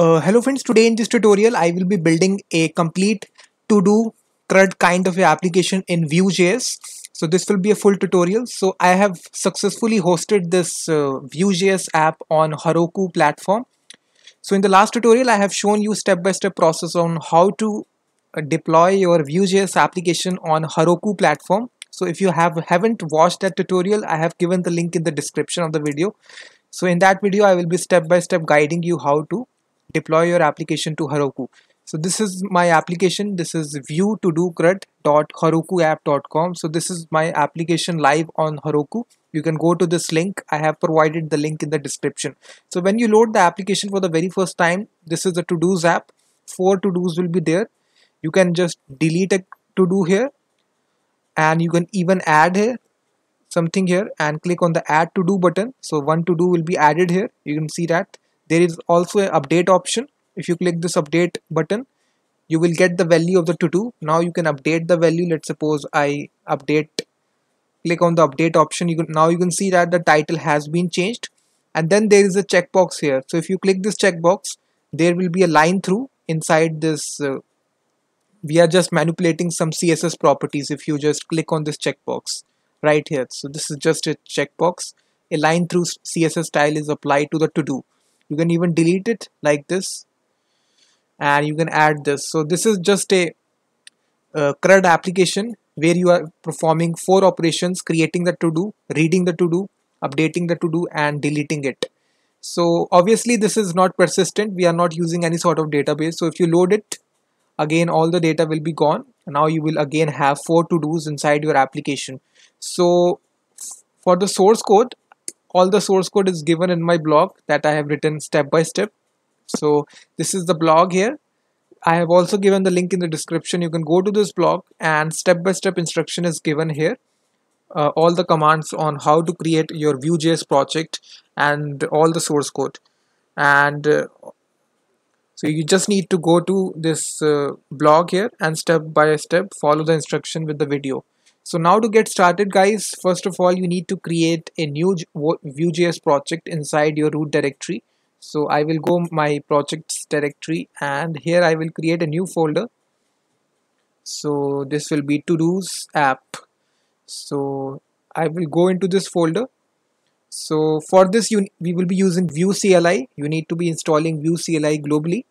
Uh, hello friends, today in this tutorial I will be building a complete to-do CRUD kind of application in Vue.js. So this will be a full tutorial. So I have successfully hosted this uh, Vue.js app on Heroku platform. So in the last tutorial I have shown you step-by-step -step process on how to uh, deploy your Vue.js application on Heroku platform. So if you have haven't watched that tutorial I have given the link in the description of the video. So in that video I will be step by -step guiding you how to deploy your application to Heroku. So this is my application. This is view to do crud.herokuapp.com. So this is my application live on Heroku. You can go to this link. I have provided the link in the description. So when you load the application for the very first time, this is a to do's app. Four to do's will be there. You can just delete a to do here and you can even add here something here and click on the add to do button. So one to do will be added here. You can see that there is also an update option if you click this update button you will get the value of the to do now you can update the value let's suppose I update click on the update option you can now you can see that the title has been changed and then there is a checkbox here so if you click this checkbox there will be a line through inside this uh, we are just manipulating some css properties if you just click on this checkbox right here so this is just a checkbox a line through css style is applied to the to do you can even delete it like this and you can add this so this is just a CRUD application where you are performing four operations creating the to-do reading the to-do updating the to-do and deleting it so obviously this is not persistent we are not using any sort of database so if you load it again all the data will be gone now you will again have four to-dos inside your application so for the source code all the source code is given in my blog that I have written step by step. So this is the blog here. I have also given the link in the description. You can go to this blog and step by step instruction is given here. Uh, all the commands on how to create your Vue.js project and all the source code. And uh, so you just need to go to this uh, blog here and step by step follow the instruction with the video. So now to get started guys, first of all you need to create a new Vue.js project inside your root directory. So I will go my projects directory and here I will create a new folder. So this will be to do's app. So I will go into this folder. So for this you, we will be using Vue CLI. You need to be installing Vue CLI globally.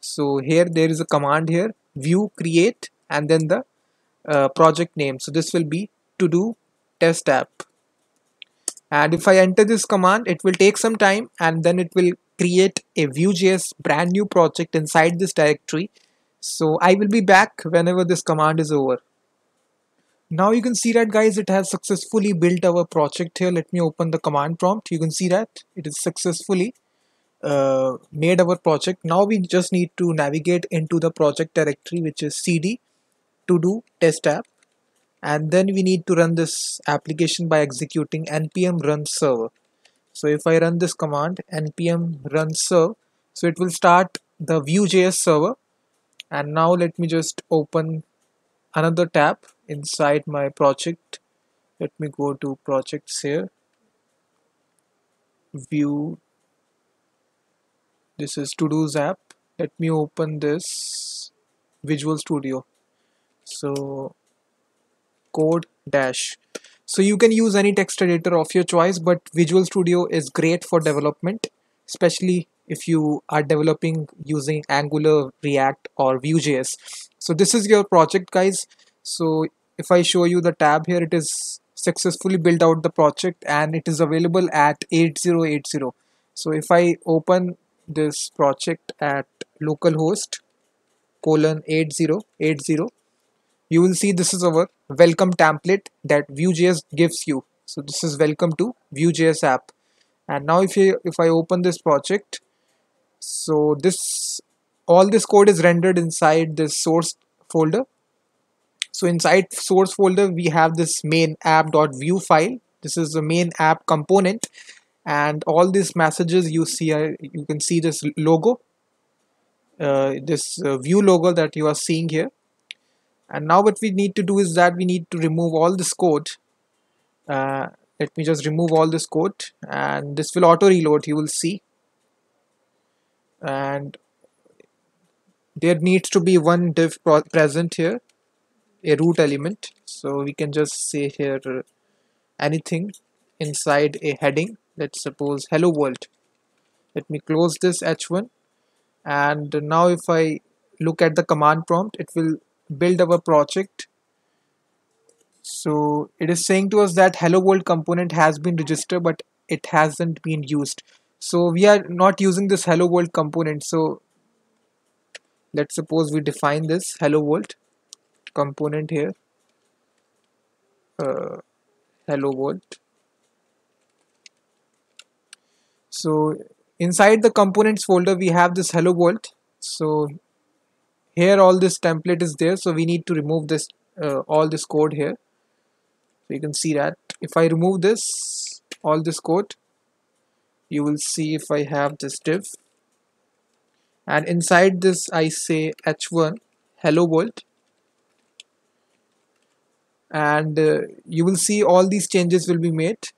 So here there is a command here Vue create and then the uh, project name so this will be to do test app and if I enter this command it will take some time and then it will create a Vue.js brand new project inside this directory so I will be back whenever this command is over now you can see that guys it has successfully built our project here let me open the command prompt you can see that it is successfully uh, made our project now we just need to navigate into the project directory which is cd to do test app and then we need to run this application by executing npm run server so if I run this command npm run serve so it will start the Vue.js server and now let me just open another tab inside my project let me go to projects here view this is to do's app let me open this visual studio so code dash so you can use any text editor of your choice but Visual Studio is great for development especially if you are developing using Angular, React or Vue.js. So this is your project guys. So if I show you the tab here, it is successfully built out the project and it is available at 8080. So if I open this project at localhost colon 8080, you will see this is our welcome template that Vue.js gives you. So this is welcome to Vue.js app. And now if you if I open this project, so this all this code is rendered inside this source folder. So inside source folder we have this main app.view file. This is the main app component and all these messages you see uh, you can see this logo uh, this uh, view logo that you are seeing here and now what we need to do is that we need to remove all this code uh, let me just remove all this code and this will auto reload you will see and there needs to be one div present here a root element so we can just say here anything inside a heading let's suppose hello world let me close this h1 and now if I look at the command prompt it will build our project so it is saying to us that hello world component has been registered but it hasn't been used so we are not using this hello world component so let's suppose we define this hello world component here uh, hello world so inside the components folder we have this hello world so here all this template is there so we need to remove this uh, all this code here so you can see that if I remove this all this code you will see if I have this div and inside this I say h1 hello world and uh, you will see all these changes will be made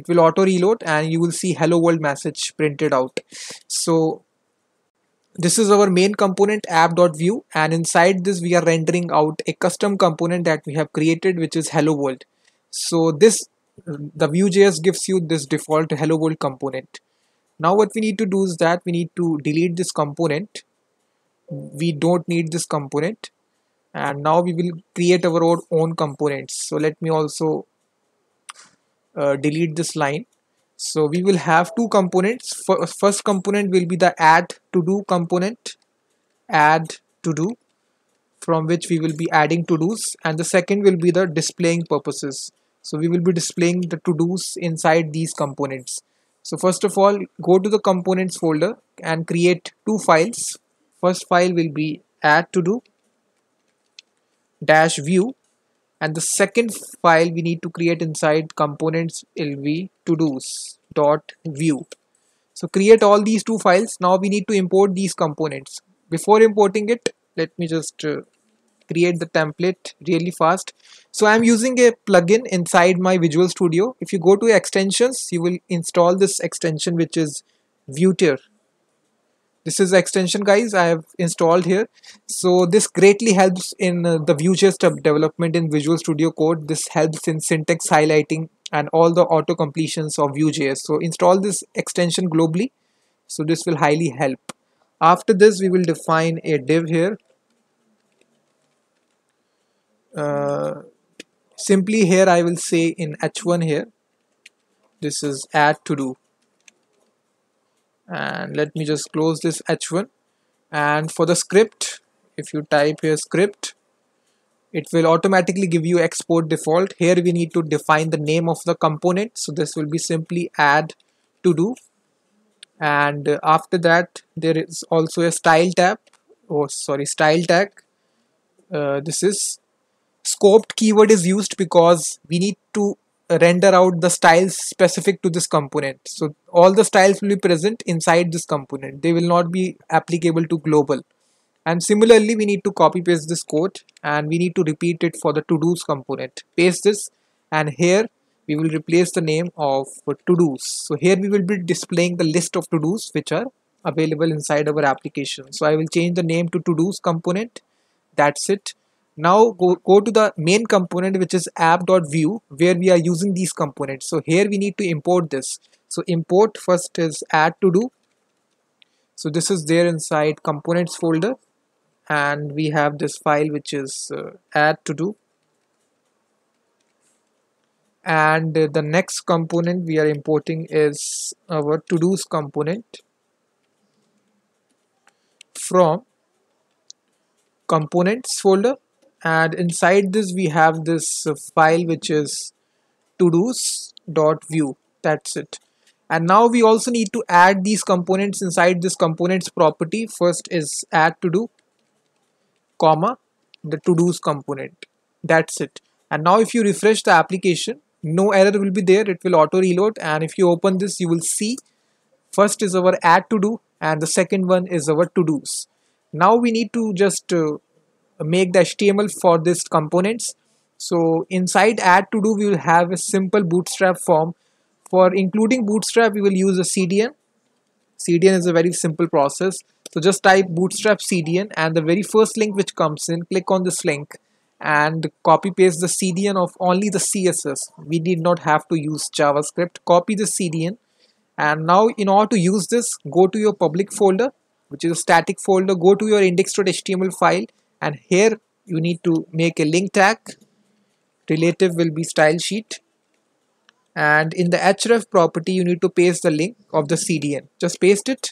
it will auto reload and you will see hello world message printed out so this is our main component app.view and inside this we are rendering out a custom component that we have created which is hello world so this the Vue.js gives you this default hello world component now what we need to do is that we need to delete this component we don't need this component and now we will create our own components so let me also uh, delete this line so we will have two components first component will be the add to do component add to do from which we will be adding to do's and the second will be the displaying purposes so we will be displaying the to do's inside these components so first of all go to the components folder and create two files first file will be add to do dash view and the second file we need to create inside components lv to do's dot view so create all these two files now we need to import these components before importing it let me just uh, create the template really fast so i'm using a plugin inside my visual studio if you go to extensions you will install this extension which is vueter this is the extension guys I have installed here so this greatly helps in uh, the Vue.js development in Visual Studio Code this helps in syntax highlighting and all the auto completions of Vue.js so install this extension globally so this will highly help after this we will define a div here uh, simply here I will say in h1 here this is add to do and let me just close this h1 and for the script if you type here script it will automatically give you export default here we need to define the name of the component so this will be simply add to do and after that there is also a style tab or oh, sorry style tag uh, this is scoped keyword is used because we need to render out the styles specific to this component. So all the styles will be present inside this component. They will not be applicable to global. And similarly, we need to copy paste this code and we need to repeat it for the to do's component. Paste this and here we will replace the name of to do's. So here we will be displaying the list of to do's which are available inside our application. So I will change the name to to do's component. That's it now go, go to the main component which is app.view where we are using these components so here we need to import this so import first is add to do so this is there inside components folder and we have this file which is uh, add to do and uh, the next component we are importing is our to do's component from components folder and inside this we have this file which is to do's dot view that's it and now we also need to add these components inside this components property first is add to do comma the to do's component that's it and now if you refresh the application no error will be there it will auto reload and if you open this you will see first is our add to do and the second one is our to do's now we need to just uh, make the HTML for this components. So inside add to do we will have a simple bootstrap form. For including bootstrap we will use a CDN. CDN is a very simple process. So just type bootstrap CDN and the very first link which comes in click on this link and copy paste the CDN of only the CSS. We did not have to use JavaScript. Copy the CDN and now in order to use this go to your public folder which is a static folder go to your index.html file and here you need to make a link tag relative will be style sheet and in the href property you need to paste the link of the cdn just paste it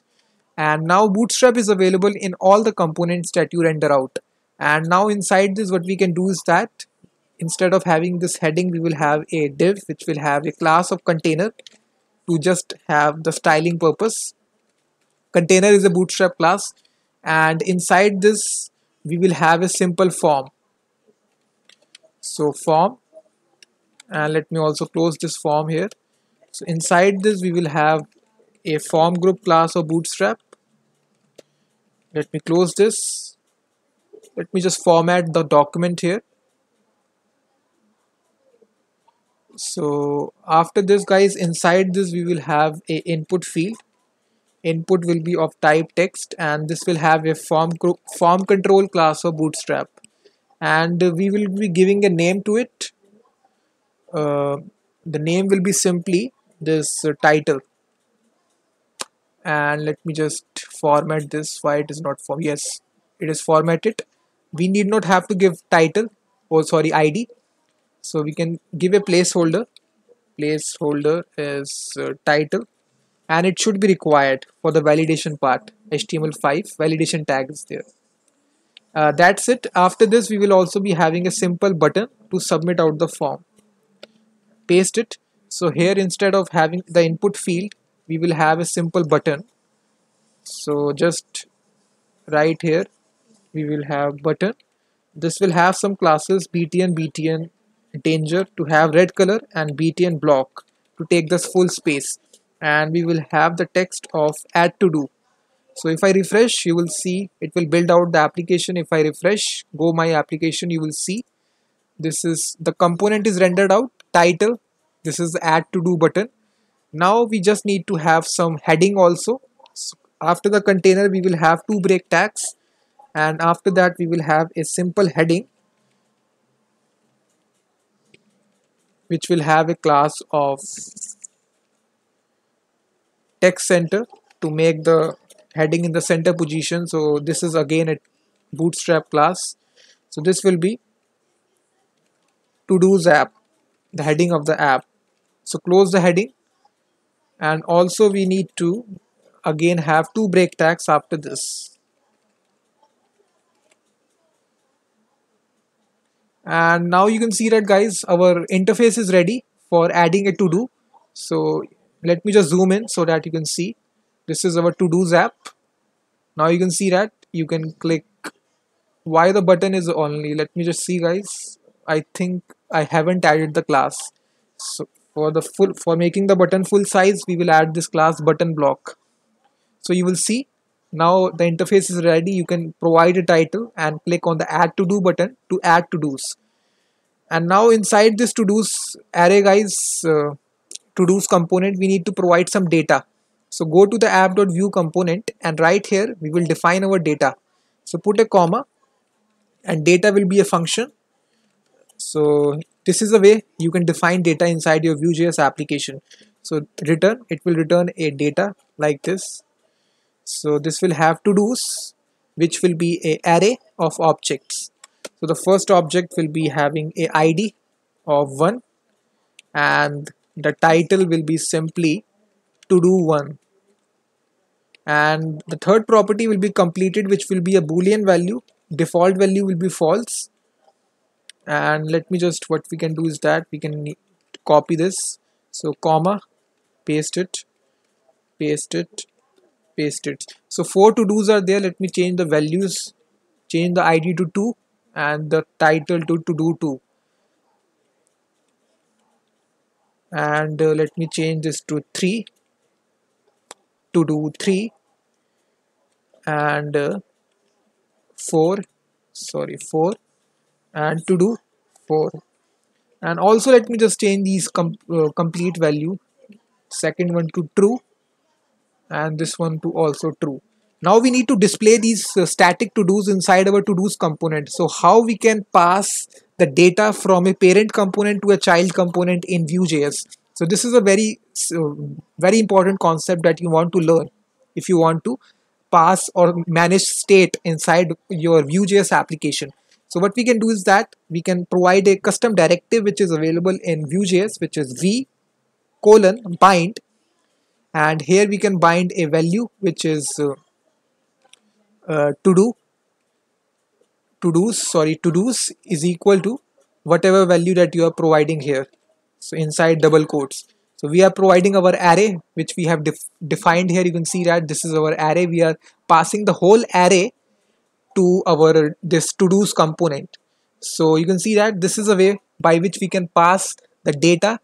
and now bootstrap is available in all the components that you render out and now inside this what we can do is that instead of having this heading we will have a div which will have a class of container to just have the styling purpose container is a bootstrap class and inside this we will have a simple form so form and let me also close this form here so inside this we will have a form group class or bootstrap let me close this let me just format the document here so after this guys inside this we will have a input field input will be of type text and this will have a form, form control class for bootstrap and we will be giving a name to it uh, the name will be simply this uh, title and let me just format this why it is not form? yes it is formatted we need not have to give title or oh, sorry id so we can give a placeholder placeholder is uh, title and it should be required for the validation part html5 validation tag is there uh, that's it after this we will also be having a simple button to submit out the form paste it so here instead of having the input field we will have a simple button so just right here we will have button this will have some classes btn btn danger to have red color and btn block to take this full space and we will have the text of add to do so if I refresh you will see it will build out the application if I refresh go my application you will see this is the component is rendered out title this is add to do button now we just need to have some heading also so after the container we will have two break tags and after that we will have a simple heading which will have a class of text center to make the heading in the center position so this is again a bootstrap class so this will be to do's app the heading of the app so close the heading and also we need to again have two break tags after this and now you can see that guys our interface is ready for adding a to do so let me just zoom in so that you can see this is our to do's app now you can see that you can click why the button is only let me just see guys I think I haven't added the class so for the full for making the button full size we will add this class button block so you will see now the interface is ready you can provide a title and click on the add to do button to add to do's and now inside this to do's array guys uh, to do's component we need to provide some data so go to the app.view component and right here we will define our data so put a comma and data will be a function so this is the way you can define data inside your Vue.js application so return it will return a data like this so this will have to do's which will be a array of objects so the first object will be having a id of 1 and the title will be simply to do 1 and the third property will be completed which will be a boolean value default value will be false and let me just what we can do is that we can copy this so comma paste it paste it paste it so four to do's are there let me change the values change the id to 2 and the title to to do 2 and uh, let me change this to 3 to do 3 and uh, 4 sorry 4 and to do 4 and also let me just change these com uh, complete value second one to true and this one to also true now we need to display these uh, static to-dos inside our to-dos component. So how we can pass the data from a parent component to a child component in Vue.js. So this is a very, uh, very important concept that you want to learn if you want to pass or manage state inside your Vue.js application. So what we can do is that we can provide a custom directive which is available in Vue.js which is v colon bind and here we can bind a value which is uh, uh, to do to do's sorry to do's is equal to whatever value that you are providing here so inside double quotes so we are providing our array which we have def defined here you can see that this is our array we are passing the whole array to our this to do's component so you can see that this is a way by which we can pass the data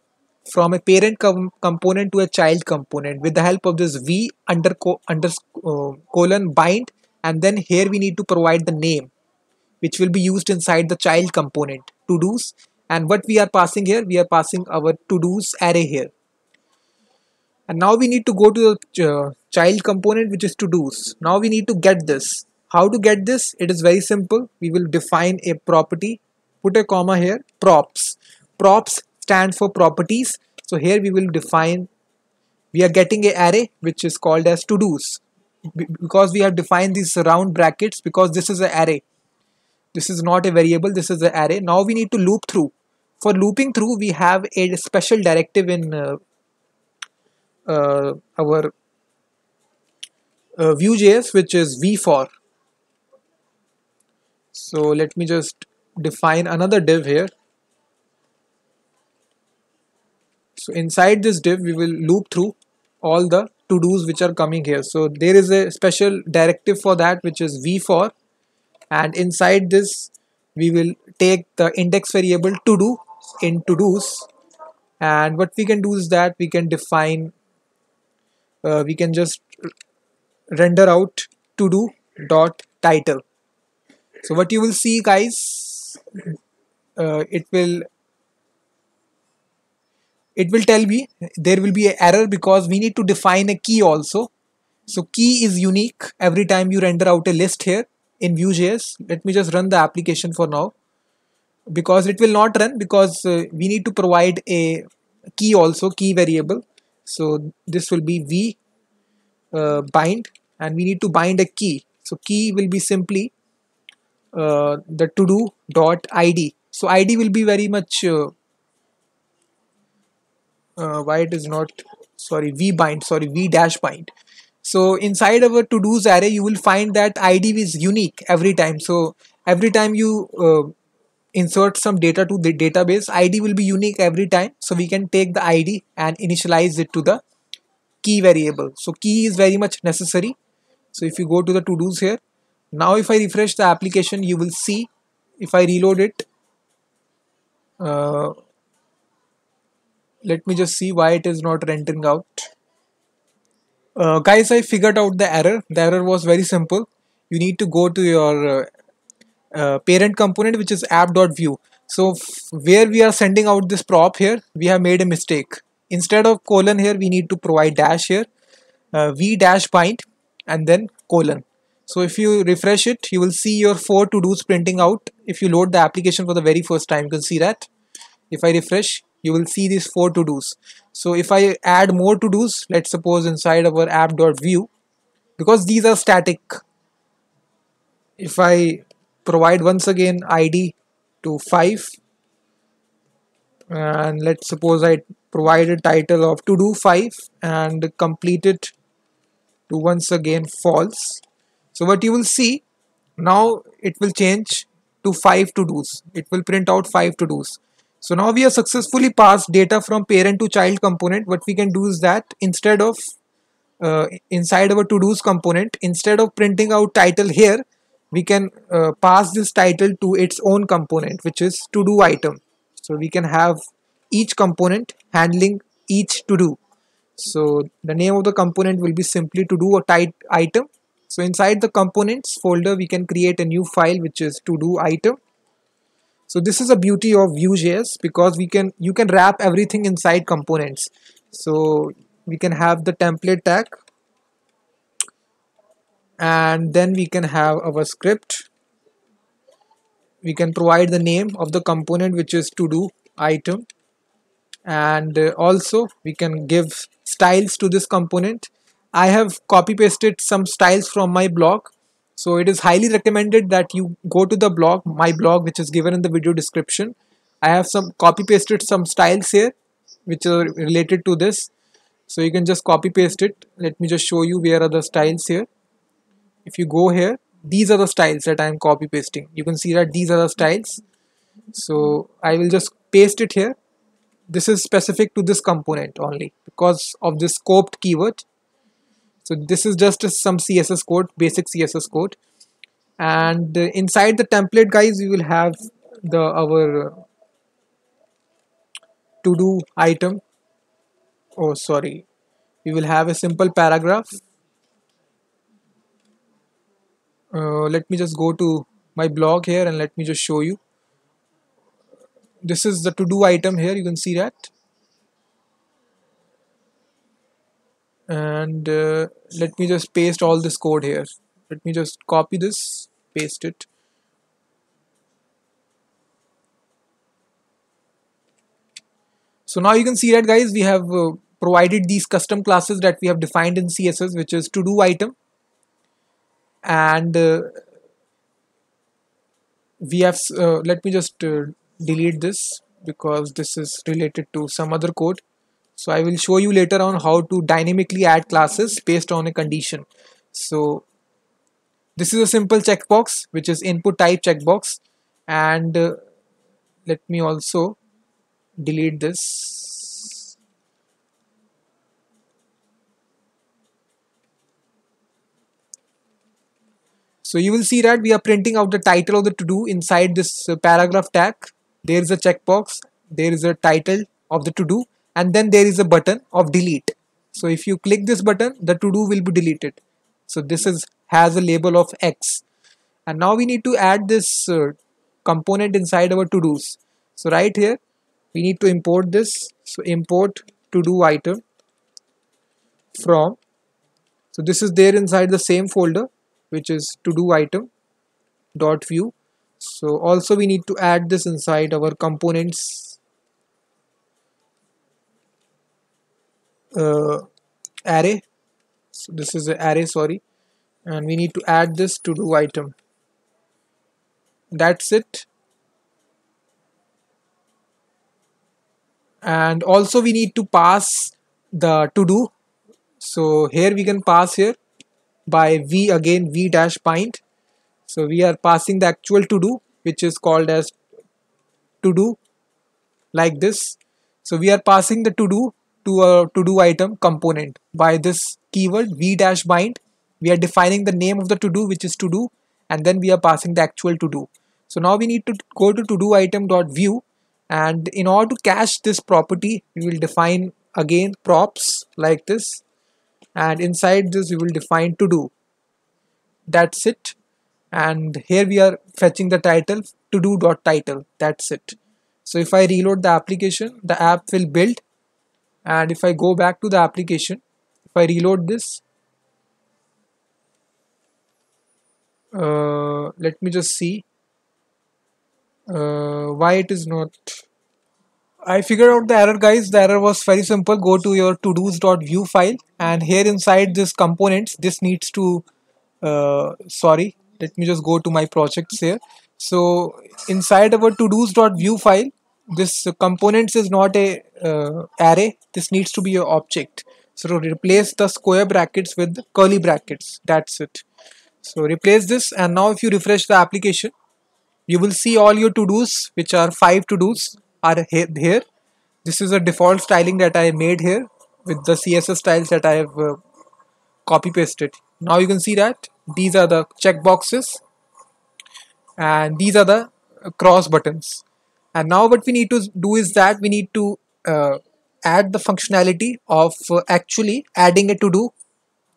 from a parent com component to a child component with the help of this v under co under uh, colon bind and then here we need to provide the name which will be used inside the child component to do's and what we are passing here we are passing our to do's array here and now we need to go to the uh, child component which is to do's now we need to get this how to get this it is very simple we will define a property put a comma here props props stands for properties so here we will define we are getting a array which is called as to do's because we have defined these round brackets because this is an array this is not a variable this is an array now we need to loop through for looping through we have a special directive in uh, uh, our uh, Vue.js which is v for so let me just define another div here so inside this div we will loop through all the to do's which are coming here so there is a special directive for that which is v4 and inside this we will take the index variable to do in to do's and what we can do is that we can define uh, we can just render out to do dot title so what you will see guys uh, it will it will tell me there will be an error because we need to define a key also. So key is unique every time you render out a list here in Vue.js. Let me just run the application for now because it will not run because uh, we need to provide a key also key variable. So this will be v uh, bind and we need to bind a key. So key will be simply uh, the to do dot id. So id will be very much uh, uh, why it is not sorry v bind sorry v dash bind so inside our to do's array you will find that id is unique every time so every time you uh, insert some data to the database id will be unique every time so we can take the id and initialize it to the key variable so key is very much necessary so if you go to the to do's here now if i refresh the application you will see if i reload it uh, let me just see why it is not renting out uh, guys I figured out the error the error was very simple you need to go to your uh, uh, parent component which is app.view so where we are sending out this prop here we have made a mistake instead of colon here we need to provide dash here uh, v dash bind and then colon so if you refresh it you will see your four to do's printing out if you load the application for the very first time you can see that if I refresh you will see these four to do's so if i add more to do's let's suppose inside our app.view because these are static if i provide once again id to 5 and let's suppose i provide a title of to do 5 and complete it to once again false so what you will see now it will change to 5 to do's it will print out 5 to do's so now we have successfully passed data from parent to child component. What we can do is that instead of uh, inside our to do's component, instead of printing out title here, we can uh, pass this title to its own component, which is to do item. So we can have each component handling each to do. So the name of the component will be simply to do a type item. So inside the components folder, we can create a new file, which is to do item so this is a beauty of Vue.js because we can you can wrap everything inside components. So we can have the template tag and then we can have our script. We can provide the name of the component which is to do item and uh, also we can give styles to this component. I have copy pasted some styles from my blog so it is highly recommended that you go to the blog, my blog, which is given in the video description. I have some copy pasted some styles here, which are related to this. So you can just copy paste it. Let me just show you where are the styles here. If you go here, these are the styles that I am copy pasting. You can see that these are the styles. So I will just paste it here. This is specific to this component only because of this scoped keyword. So this is just some CSS code, basic CSS code. And uh, inside the template guys, we will have the our to do item. Oh, sorry. We will have a simple paragraph. Uh, let me just go to my blog here and let me just show you this is the to do item here you can see that and uh, let me just paste all this code here let me just copy this paste it so now you can see that guys we have uh, provided these custom classes that we have defined in css which is to do item and uh, we have uh, let me just uh, delete this because this is related to some other code so I will show you later on how to dynamically add classes based on a condition. So this is a simple checkbox which is input type checkbox and uh, let me also delete this. So you will see that we are printing out the title of the to-do inside this uh, paragraph tag. There is a checkbox, there is a title of the to-do and then there is a button of delete so if you click this button the to do will be deleted so this is has a label of x and now we need to add this uh, component inside our to do's so right here we need to import this so import to do item from so this is there inside the same folder which is to do item dot view so also we need to add this inside our components uh, array so this is an array sorry and we need to add this to do item that's it and also we need to pass the to do so here we can pass here by v again v dash bind so we are passing the actual to do which is called as to do like this so we are passing the to do to a to-do item component. By this keyword v-bind, we are defining the name of the to-do which is to-do and then we are passing the actual to-do. So now we need to go to to-do item dot view, and in order to cache this property, we will define again props like this and inside this we will define to-do. That's it and here we are fetching the title to do dot title. that's it. So if I reload the application, the app will build and if I go back to the application if I reload this uh, let me just see uh, why it is not I figured out the error guys the error was very simple go to your to view file and here inside this components this needs to uh, sorry let me just go to my projects here so inside our to view file this components is not a uh, array this needs to be an object so replace the square brackets with curly brackets that's it so replace this and now if you refresh the application you will see all your to do's which are five to do's are here this is a default styling that I made here with the CSS styles that I have uh, copy pasted now you can see that these are the check boxes and these are the cross buttons and now what we need to do is that we need to uh, add the functionality of uh, actually adding a to do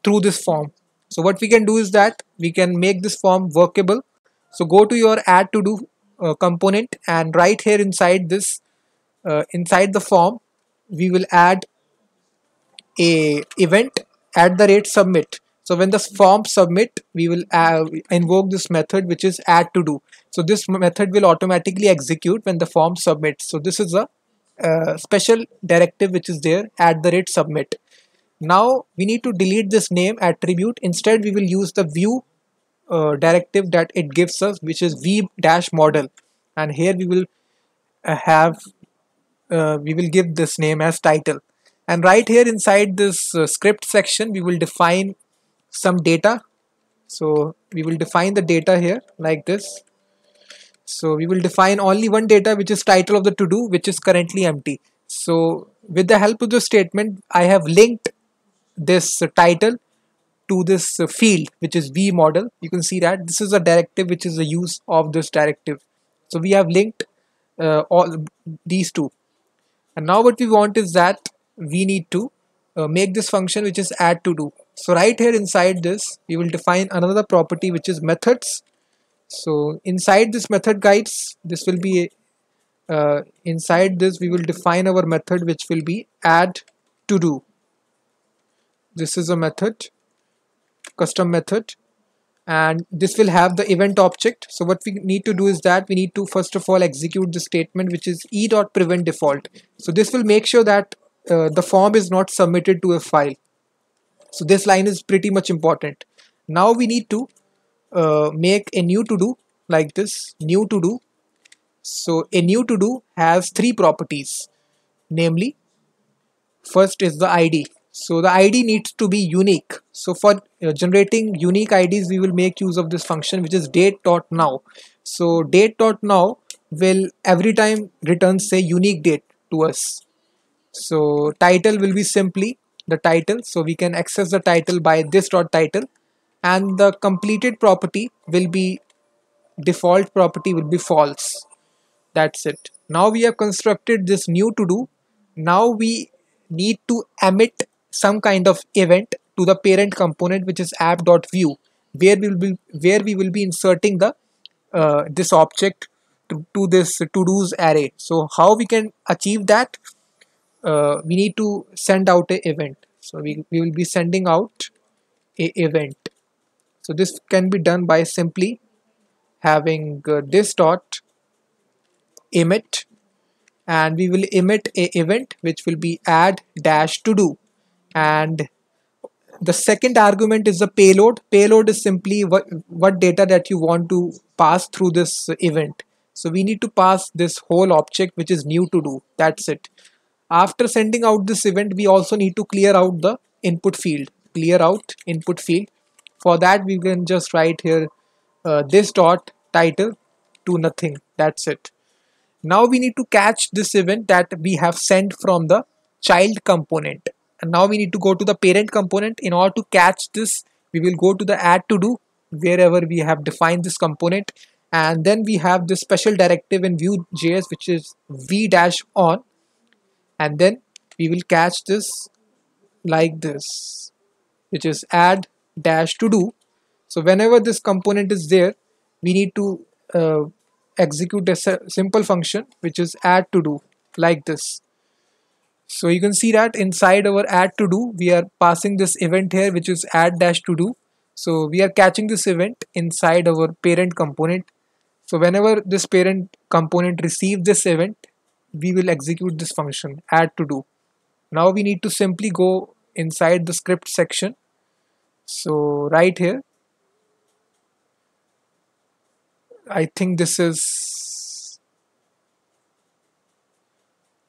through this form so what we can do is that we can make this form workable so go to your add to do uh, component and right here inside this uh, inside the form we will add a event at the rate submit so when the form submit, we will uh, invoke this method which is add to do. So this method will automatically execute when the form submits. So this is a uh, special directive which is there at the rate submit. Now we need to delete this name attribute. Instead we will use the view uh, directive that it gives us which is v dash model and here we will uh, have uh, we will give this name as title and right here inside this uh, script section we will define some data so we will define the data here like this so we will define only one data which is title of the to do which is currently empty so with the help of the statement i have linked this title to this field which is v model you can see that this is a directive which is the use of this directive so we have linked uh, all these two and now what we want is that we need to uh, make this function which is add to do so right here inside this, we will define another property which is methods. So inside this method guides, this will be uh, inside this we will define our method which will be add to do. This is a method, custom method and this will have the event object so what we need to do is that we need to first of all execute the statement which is e dot prevent default so this will make sure that uh, the form is not submitted to a file so this line is pretty much important. Now we need to uh, make a new to do like this new to do. So a new to do has three properties namely first is the ID. So the ID needs to be unique. So for uh, generating unique IDs we will make use of this function which is date.now. So date.now will every time return say unique date to us. So title will be simply the title so we can access the title by this dot title and the completed property will be default property will be false that's it now we have constructed this new to do now we need to emit some kind of event to the parent component which is app.view where we will be where we will be inserting the uh, this object to, to this to do's array so how we can achieve that uh, we need to send out a event so we, we will be sending out a event so this can be done by simply having uh, this dot emit and we will emit a event which will be add dash to do and the second argument is the payload payload is simply what what data that you want to pass through this event so we need to pass this whole object which is new to do that's it after sending out this event, we also need to clear out the input field, clear out input field. For that, we can just write here uh, this dot title to nothing. That's it. Now we need to catch this event that we have sent from the child component. And now we need to go to the parent component. In order to catch this, we will go to the add to do wherever we have defined this component and then we have this special directive in Vue.js which is v-on and then we will catch this like this which is add dash to do so whenever this component is there we need to uh, execute a simple function which is add to do like this so you can see that inside our add to do we are passing this event here which is add dash to do so we are catching this event inside our parent component so whenever this parent component receives this event we will execute this function add to do now we need to simply go inside the script section so right here I think this is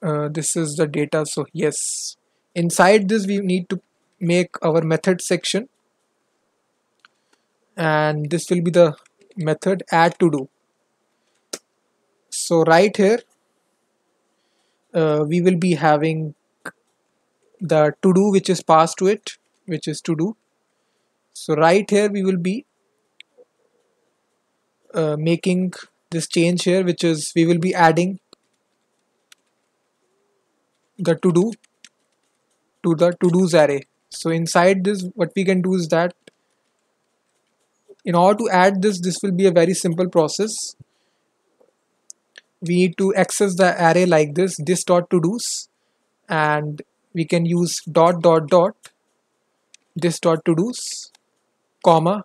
uh, this is the data so yes inside this we need to make our method section and this will be the method add to do so right here uh, we will be having the to do which is passed to it which is to do so right here we will be uh, making this change here which is we will be adding the to do to the to do's array so inside this what we can do is that in order to add this this will be a very simple process we need to access the array like this this dot to do's and we can use dot dot dot this dot to do's comma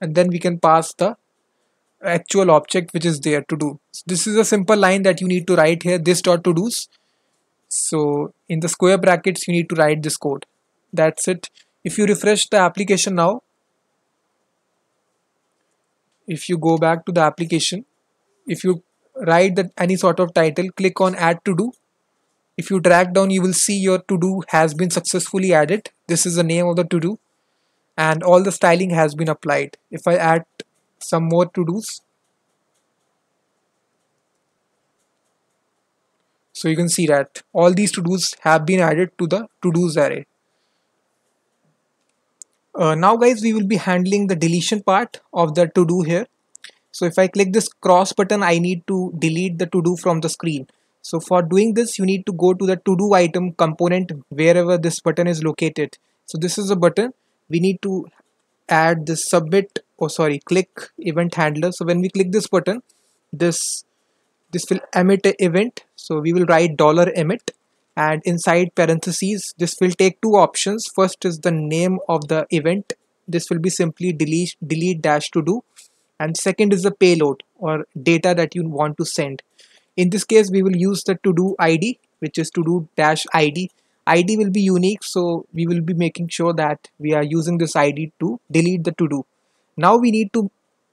and then we can pass the actual object which is there to do so this is a simple line that you need to write here this dot to do's so in the square brackets you need to write this code that's it if you refresh the application now if you go back to the application if you write any sort of title click on add to do if you drag down you will see your to do has been successfully added this is the name of the to do and all the styling has been applied if I add some more to do's so you can see that all these to do's have been added to the to do's array uh, now guys we will be handling the deletion part of the to do here so if I click this cross button, I need to delete the to do from the screen. So for doing this, you need to go to the to do item component wherever this button is located. So this is a button. We need to add this submit or oh sorry click event handler. So when we click this button, this this will emit an event. So we will write dollar emit and inside parentheses this will take two options. First is the name of the event. This will be simply delete delete dash to do and second is the payload or data that you want to send in this case we will use the to do id which is to do dash id id will be unique so we will be making sure that we are using this id to delete the to do now we need to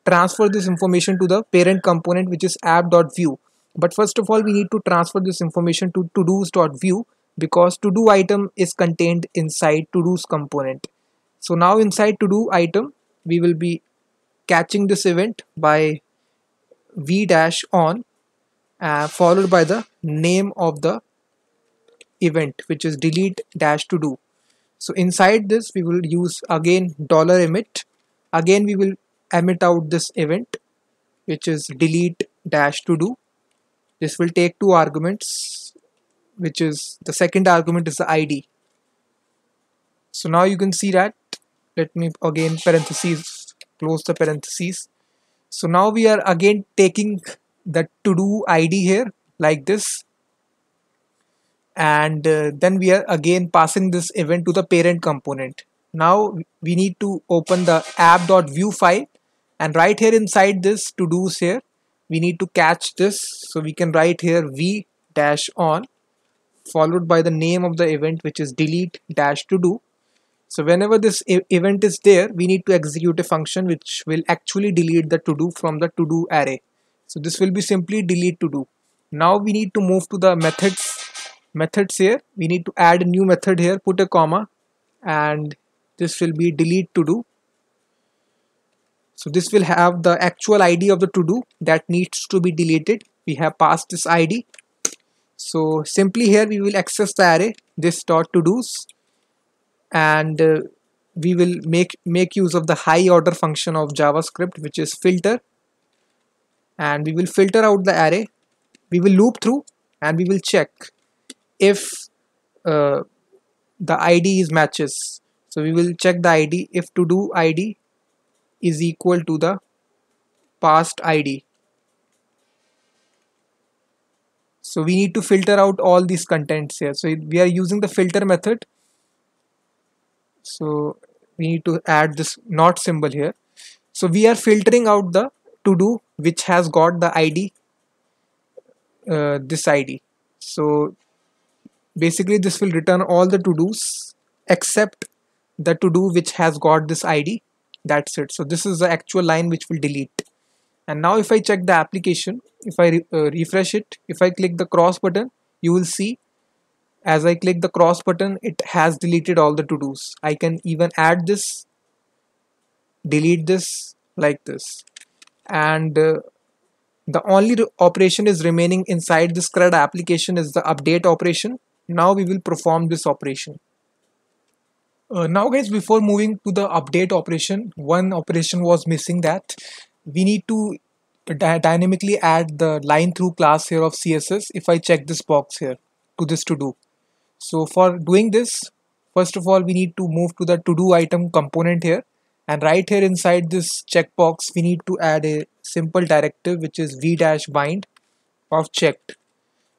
transfer this information to the parent component which is app.view but first of all we need to transfer this information to to do's.view because to do item is contained inside to do's component so now inside to do item we will be catching this event by v dash on uh, followed by the name of the event which is delete dash to do so inside this we will use again dollar emit again we will emit out this event which is delete dash to do this will take two arguments which is the second argument is the id so now you can see that let me again parentheses close the parentheses so now we are again taking the to do id here like this and uh, then we are again passing this event to the parent component now we need to open the app.view file and right here inside this to do's here we need to catch this so we can write here v dash on followed by the name of the event which is delete dash to do so whenever this e event is there, we need to execute a function which will actually delete the to do from the to do array. So this will be simply delete to do. Now we need to move to the methods methods here. We need to add a new method here, put a comma and this will be delete to do. So this will have the actual ID of the to do that needs to be deleted. We have passed this ID. So simply here we will access the array this dot to do's and uh, we will make make use of the high order function of javascript which is filter and we will filter out the array we will loop through and we will check if uh, the id is matches so we will check the id if to do id is equal to the past id so we need to filter out all these contents here so we are using the filter method so we need to add this not symbol here so we are filtering out the to do which has got the id uh, this id so basically this will return all the to do's except the to do which has got this id that's it so this is the actual line which will delete and now if i check the application if i re uh, refresh it if i click the cross button you will see as I click the cross button it has deleted all the to-dos I can even add this delete this like this and uh, the only operation is remaining inside this CRUD application is the update operation now we will perform this operation uh, now guys before moving to the update operation one operation was missing that we need to dynamically add the line through class here of css if i check this box here to this to do so for doing this, first of all, we need to move to the to do item component here. And right here inside this checkbox, we need to add a simple directive, which is v-bind of checked.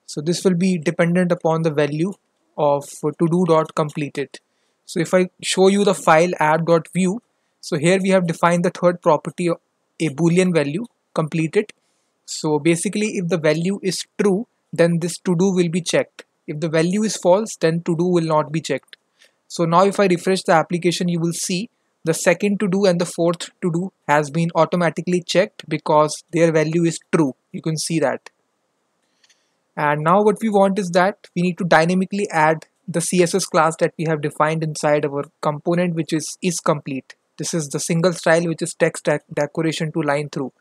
So this will be dependent upon the value of to do dot completed. So if I show you the file app.view, so here we have defined the third property, a boolean value completed. So basically if the value is true, then this to do will be checked. If the value is false, then to do will not be checked. So now if I refresh the application, you will see the second to do and the fourth to do has been automatically checked because their value is true. You can see that. And now what we want is that we need to dynamically add the CSS class that we have defined inside our component which is is complete. This is the single style which is text decoration to line through.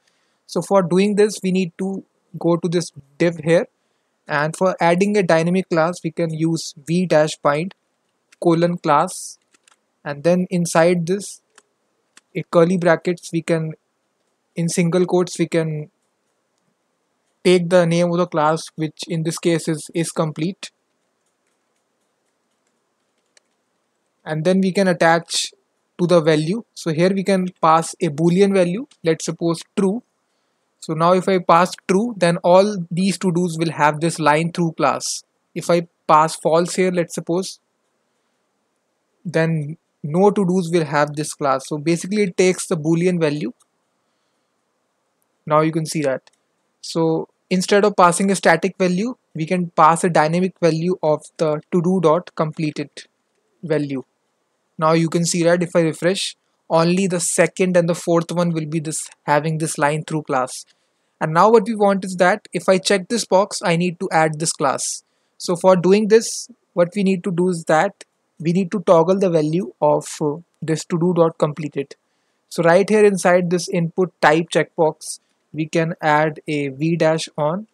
So for doing this, we need to go to this div here and for adding a dynamic class we can use v dash bind colon class and then inside this a curly brackets we can in single quotes we can take the name of the class which in this case is is complete and then we can attach to the value so here we can pass a boolean value let's suppose true so now if I pass true, then all these to do's will have this line through class. If I pass false here, let's suppose, then no to do's will have this class. So basically it takes the boolean value. Now you can see that. So instead of passing a static value, we can pass a dynamic value of the to do dot completed value. Now you can see that if I refresh, only the second and the fourth one will be this having this line through class and now what we want is that if I check this box I need to add this class so for doing this what we need to do is that we need to toggle the value of uh, this to do dot completed so right here inside this input type checkbox we can add a v dash on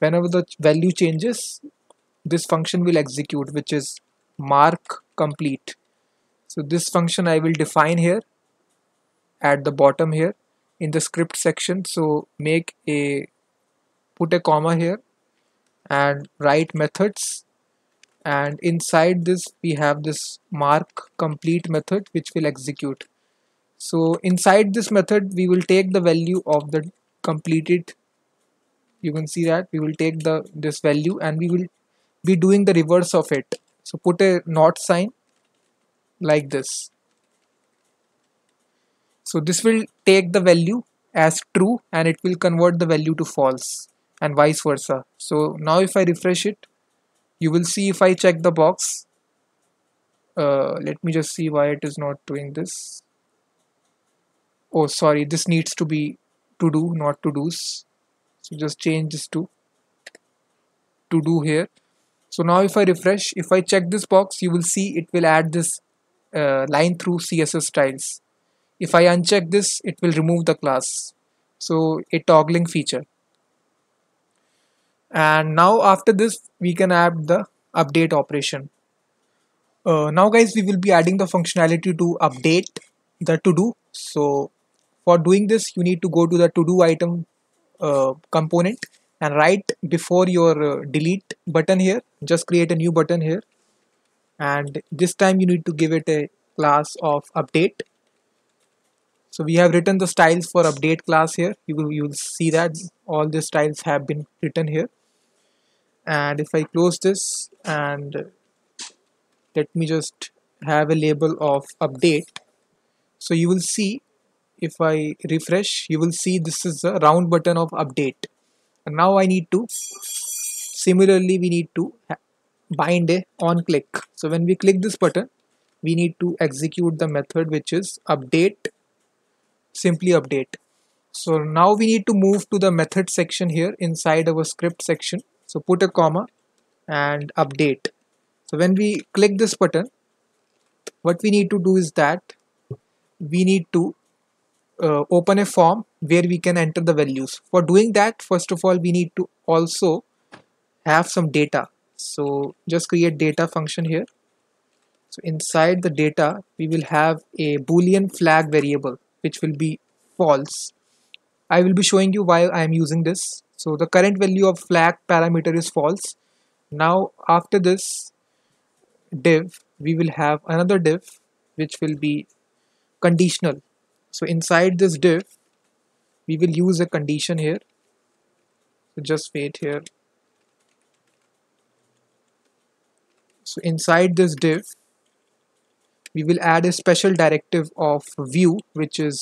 whenever the value changes this function will execute which is mark complete so this function I will define here at the bottom here in the script section so make a put a comma here and write methods and inside this we have this mark complete method which will execute so inside this method we will take the value of the completed you can see that we will take the this value and we will be doing the reverse of it so put a not sign like this. So this will take the value as true and it will convert the value to false and vice versa. So now if I refresh it, you will see if I check the box. Uh, let me just see why it is not doing this. Oh, sorry, this needs to be to do, not to do's. So just change this to to do here. So now if I refresh, if I check this box, you will see it will add this uh, line through CSS styles. If I uncheck this, it will remove the class. So a toggling feature. And now after this, we can add the update operation. Uh, now guys, we will be adding the functionality to update the to do. So for doing this, you need to go to the to do item uh, component and right before your uh, delete button here, just create a new button here and this time you need to give it a class of update so we have written the styles for update class here you will you will see that all the styles have been written here and if I close this and let me just have a label of update so you will see if I refresh you will see this is a round button of update and now I need to similarly we need to bind a on click so when we click this button we need to execute the method which is update simply update so now we need to move to the method section here inside our script section so put a comma and update so when we click this button what we need to do is that we need to uh, open a form where we can enter the values for doing that first of all we need to also have some data so just create data function here so inside the data we will have a boolean flag variable which will be false I will be showing you why I am using this so the current value of flag parameter is false now after this div we will have another div which will be conditional so inside this div we will use a condition here so just wait here so inside this div we will add a special directive of view which is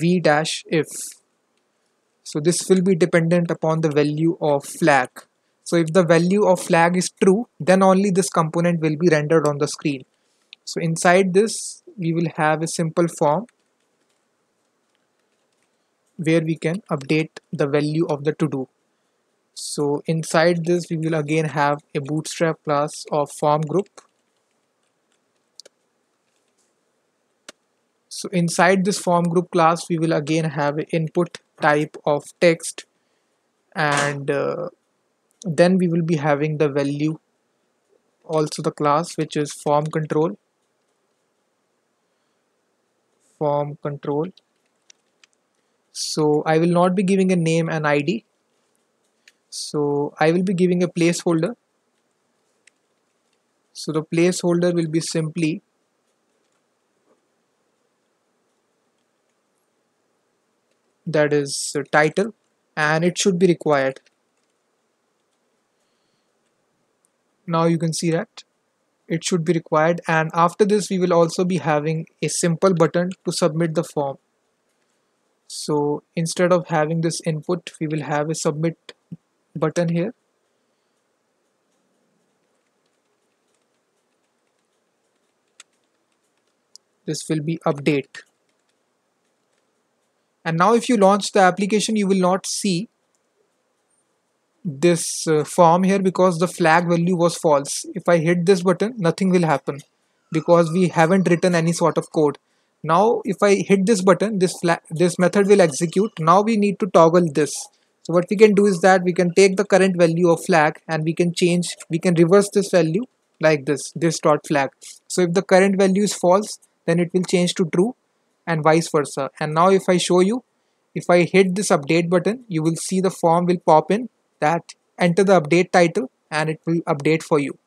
v dash if so this will be dependent upon the value of flag so if the value of flag is true then only this component will be rendered on the screen so inside this we will have a simple form where we can update the value of the to do so inside this we will again have a bootstrap class of form group so inside this form group class we will again have input type of text and uh, then we will be having the value also the class which is form control form control so I will not be giving a name and ID so I will be giving a placeholder so the placeholder will be simply that is title and it should be required now you can see that it should be required and after this we will also be having a simple button to submit the form so instead of having this input we will have a submit button here this will be update and now if you launch the application you will not see this uh, form here because the flag value was false if I hit this button nothing will happen because we haven't written any sort of code now if I hit this button this flag this method will execute now we need to toggle this so what we can do is that we can take the current value of flag and we can change we can reverse this value like this this dot flag so if the current value is false then it will change to true and vice versa and now if I show you if I hit this update button you will see the form will pop in that enter the update title and it will update for you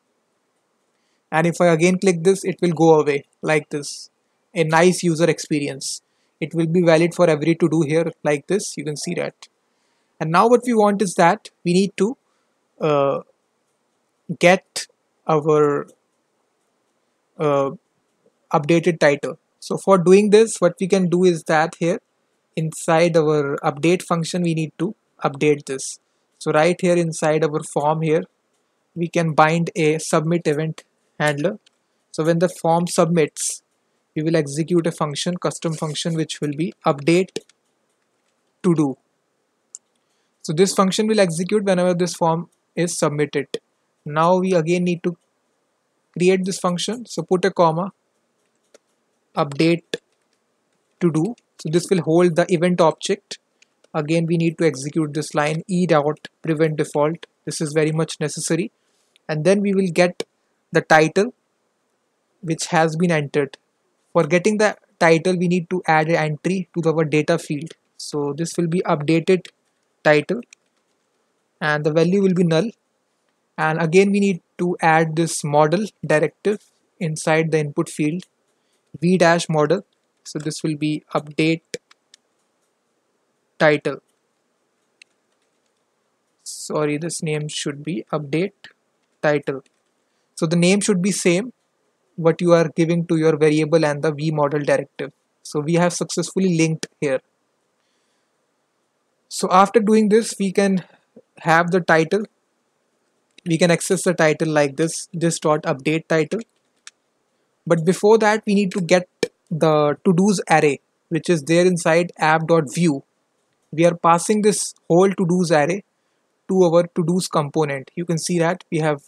and if I again click this it will go away like this a nice user experience it will be valid for every to do here like this you can see that and now what we want is that we need to uh, get our uh, updated title so for doing this what we can do is that here inside our update function we need to update this so right here inside our form here we can bind a submit event handler so when the form submits we will execute a function custom function which will be update to do so this function will execute whenever this form is submitted now we again need to create this function so put a comma update to do so this will hold the event object again we need to execute this line e dot prevent default this is very much necessary and then we will get the title which has been entered for getting the title we need to add an entry to our data field so this will be updated title and the value will be null and again we need to add this model directive inside the input field v dash model so this will be update title sorry this name should be update title so the name should be same what you are giving to your variable and the v model directive so we have successfully linked here so after doing this we can have the title we can access the title like this this dot update title but before that we need to get the to do's array which is there inside app.view we are passing this whole to do's array to our to do's component you can see that we have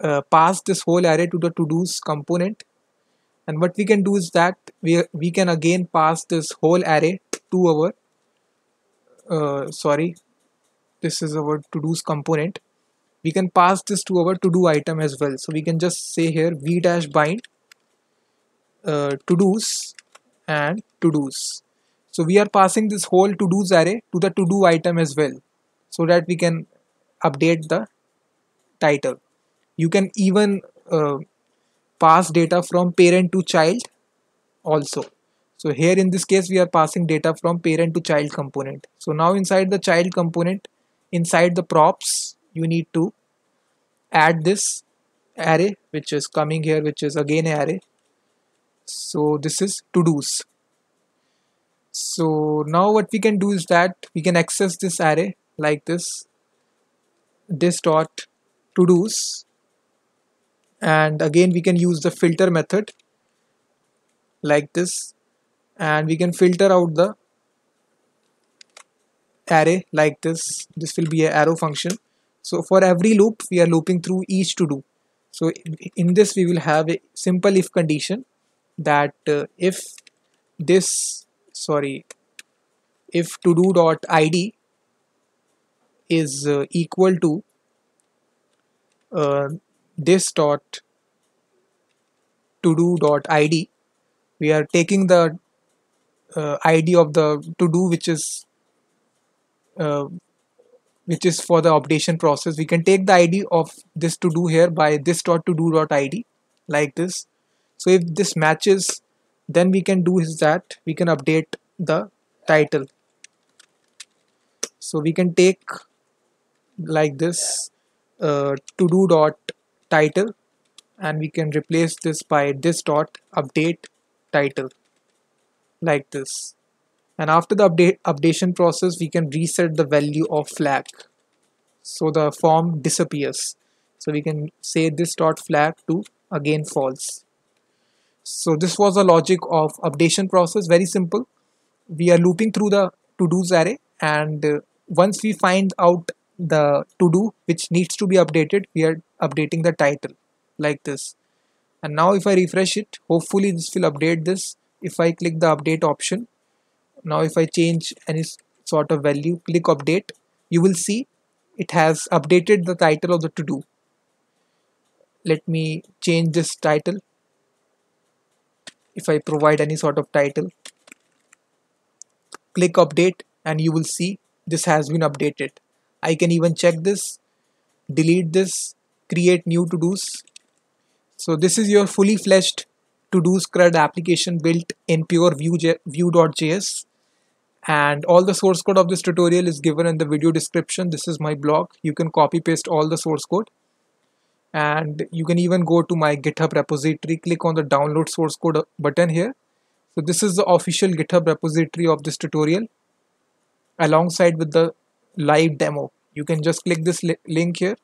uh, passed this whole array to the to do's component and what we can do is that we we can again pass this whole array to our uh, sorry this is our to do's component we can pass this to our to do item as well so we can just say here v dash bind uh, to do's and to do's so we are passing this whole to do's array to the to do item as well so that we can update the title you can even uh, pass data from parent to child also so here in this case, we are passing data from parent to child component. So now inside the child component, inside the props, you need to add this array, which is coming here, which is again array. So this is to do's. So now what we can do is that we can access this array like this, this dot to do's. And again, we can use the filter method like this and we can filter out the array like this this will be an arrow function so for every loop we are looping through each to do so in this we will have a simple if condition that uh, if this sorry if to do dot id is uh, equal to uh, this dot to do dot id we are taking the uh, id of the to do which is uh, which is for the updation process we can take the id of this to do here by this dot to do dot id like this so if this matches then we can do is that we can update the title so we can take like this uh, to do dot title and we can replace this by this dot update title like this and after the update updation process we can reset the value of flag so the form disappears so we can say this dot flag to again false so this was the logic of updation process very simple we are looping through the to do's array and uh, once we find out the to do which needs to be updated we are updating the title like this and now if I refresh it hopefully this will update this if I click the update option now if I change any sort of value click update you will see it has updated the title of the to-do let me change this title if I provide any sort of title click update and you will see this has been updated I can even check this delete this create new to-dos so this is your fully fleshed to do CRUD application built in pure Vue.js and all the source code of this tutorial is given in the video description. This is my blog. You can copy paste all the source code and you can even go to my GitHub repository. Click on the download source code uh, button here. So this is the official GitHub repository of this tutorial alongside with the live demo. You can just click this li link here.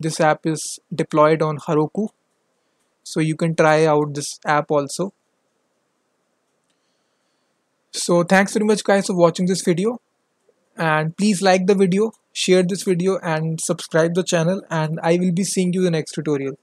This app is deployed on Heroku so you can try out this app also so thanks very much guys for watching this video and please like the video share this video and subscribe the channel and i will be seeing you in the next tutorial